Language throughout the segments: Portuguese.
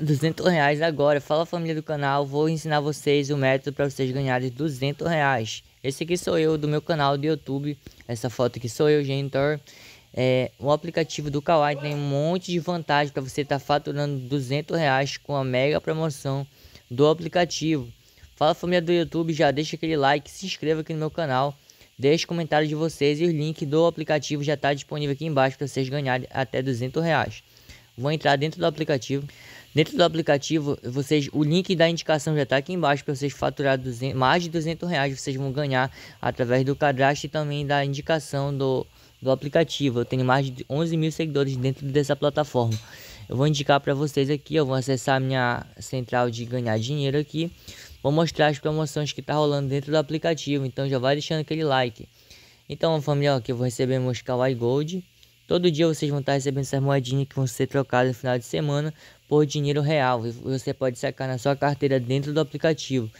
200 reais agora. Fala família do canal, vou ensinar vocês o método para vocês ganharem 200 reais. Esse aqui sou eu do meu canal do YouTube. Essa foto aqui sou eu, Gentor. É, o aplicativo do Kawaii tem um monte de vantagem para você estar tá faturando 200 reais com a mega promoção do aplicativo. Fala família do YouTube, já deixa aquele like, se inscreva aqui no meu canal. Deixe comentário de vocês e o link do aplicativo já está disponível aqui embaixo para vocês ganharem até 200 reais. Vou entrar dentro do aplicativo. Dentro do aplicativo, vocês, o link da indicação já está aqui embaixo para vocês faturar 200, mais de 200 reais. Vocês vão ganhar através do cadastro e também da indicação do, do aplicativo. Eu tenho mais de 11 mil seguidores dentro dessa plataforma. Eu vou indicar para vocês aqui, eu vou acessar a minha central de ganhar dinheiro aqui. Vou mostrar as promoções que está rolando dentro do aplicativo, então já vai deixando aquele like. Então, família, aqui eu vou receber meus Kawaii Gold. Todo dia vocês vão estar recebendo essas moedinhas que vão ser trocadas no final de semana por dinheiro real. Você pode sacar na sua carteira dentro do aplicativo.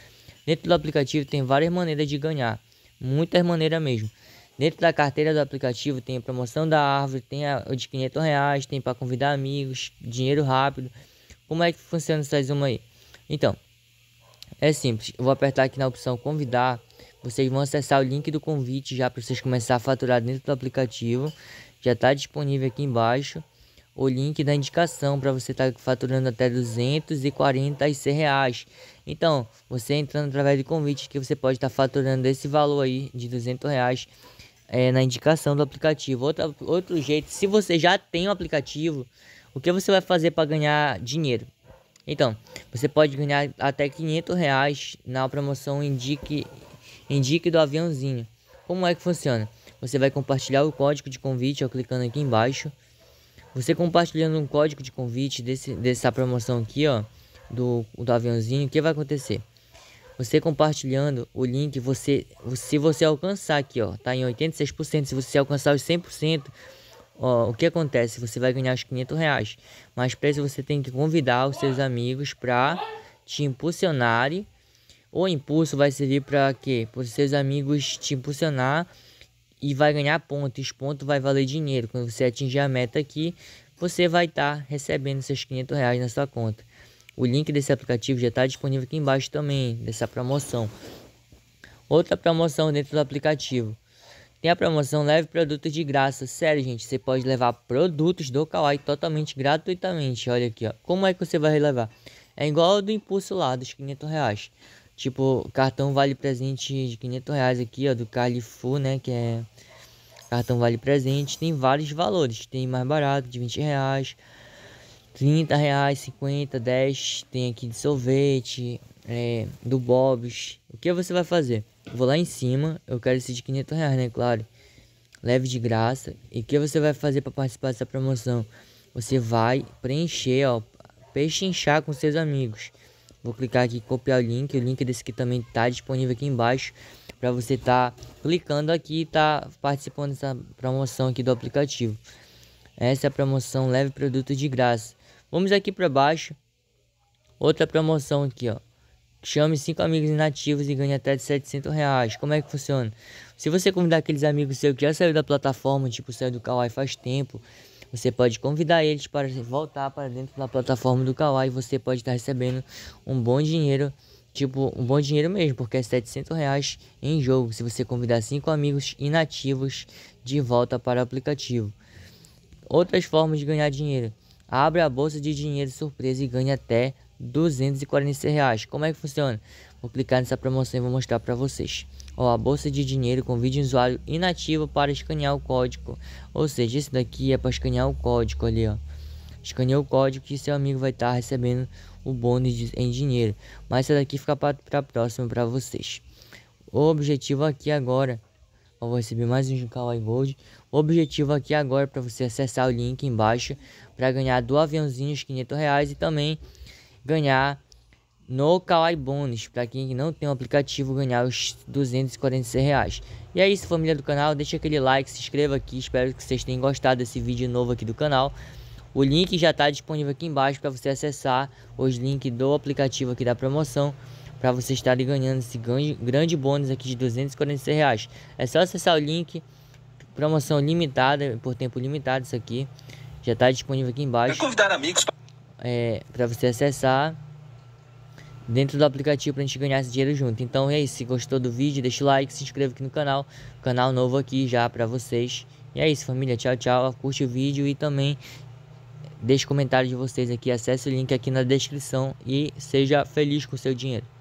Dentro do aplicativo tem várias maneiras de ganhar, muitas maneiras mesmo. Dentro da carteira do aplicativo tem a promoção da árvore, tem a de 500 reais, tem para convidar amigos, dinheiro rápido. Como é que funciona essas uma aí? Então, é simples. Eu vou apertar aqui na opção convidar. Vocês vão acessar o link do convite já para vocês começar a faturar dentro do aplicativo já está disponível aqui embaixo o link da indicação para você estar tá faturando até 246 reais. Então, você entrando através de convite que você pode estar tá faturando esse valor aí de 200 reais é, na indicação do aplicativo. Outra, outro jeito, se você já tem o um aplicativo, o que você vai fazer para ganhar dinheiro? Então, você pode ganhar até 500 reais na promoção Indique, Indique do Aviãozinho. Como é que funciona? Você vai compartilhar o código de convite ao clicando aqui embaixo. Você compartilhando um código de convite desse, dessa promoção aqui, ó, do, do aviãozinho, o que vai acontecer? Você compartilhando o link, você, se você alcançar aqui, ó, tá em 86%, se você alcançar os 100%, ó, o que acontece? Você vai ganhar os 500 reais. Mas para isso você tem que convidar os seus amigos para te impulsionarem. O impulso vai servir para quê? Para os seus amigos te impulsionar e vai ganhar pontos, Esse ponto vai valer dinheiro. Quando você atingir a meta aqui, você vai estar tá recebendo seus 500 reais na sua conta. O link desse aplicativo já está disponível aqui embaixo também, dessa promoção. Outra promoção dentro do aplicativo. Tem a promoção Leve Produtos de Graça. Sério, gente, você pode levar produtos do Kawaii totalmente gratuitamente. Olha aqui, ó. Como é que você vai levar? É igual ao do impulso lá, dos 500 reais. Tipo, cartão vale presente de 500 reais aqui, ó, do Califu, né, que é cartão vale presente. Tem vários valores, tem mais barato, de 20 reais, 30 reais, 50, 10, tem aqui de sorvete, é, do Bob's. O que você vai fazer? Eu vou lá em cima, eu quero esse de 500 reais, né, claro. Leve de graça. E o que você vai fazer para participar dessa promoção? Você vai preencher, ó, pechinchar com seus amigos. Vou clicar aqui copiar o link. O link desse aqui também tá disponível aqui embaixo. Para você tá clicando aqui e tá participando dessa promoção aqui do aplicativo. Essa é a promoção leve produto de graça. Vamos aqui para baixo. Outra promoção aqui, ó. Chame cinco amigos inativos e ganhe até de 700 reais. Como é que funciona? Se você convidar aqueles amigos seu que já saiu da plataforma, tipo, saiu do Kawaii faz tempo você pode convidar eles para voltar para dentro da plataforma do Kawaii. você pode estar recebendo um bom dinheiro, tipo um bom dinheiro mesmo, porque é 700 reais em jogo se você convidar cinco amigos inativos de volta para o aplicativo. Outras formas de ganhar dinheiro. Abre a bolsa de dinheiro surpresa e ganhe até 246 reais. Como é que funciona? Vou clicar nessa promoção e vou mostrar para vocês. Ó, a bolsa de dinheiro com vídeo usuário inativo para escanear o código. Ou seja, esse daqui é para escanear o código ali, ó. Escaneou o código que seu amigo vai estar tá recebendo o bônus de, em dinheiro. Mas essa daqui fica para próximo para vocês. O objetivo aqui agora eu vou receber mais um Kawaii Gold. O objetivo aqui agora é para você acessar o link embaixo para ganhar do aviãozinho os 500 reais e também ganhar no Kawaii Bônus, para quem não tem o um aplicativo ganhar os 246 reais. E é isso, família do canal, deixa aquele like, se inscreva aqui, espero que vocês tenham gostado desse vídeo novo aqui do canal. O link já está disponível aqui embaixo para você acessar os links do aplicativo aqui da promoção para você estar ganhando esse grande bônus aqui de 246 reais. É só acessar o link, promoção limitada, por tempo limitado isso aqui, já está disponível aqui embaixo. convidar amigos é, para você acessar dentro do aplicativo para a gente ganhar esse dinheiro junto. Então é isso, se gostou do vídeo, deixa o like, se inscreva aqui no canal, canal novo aqui já para vocês. E é isso, família, tchau, tchau, curte o vídeo e também deixe comentário de vocês aqui, acesse o link aqui na descrição e seja feliz com o seu dinheiro.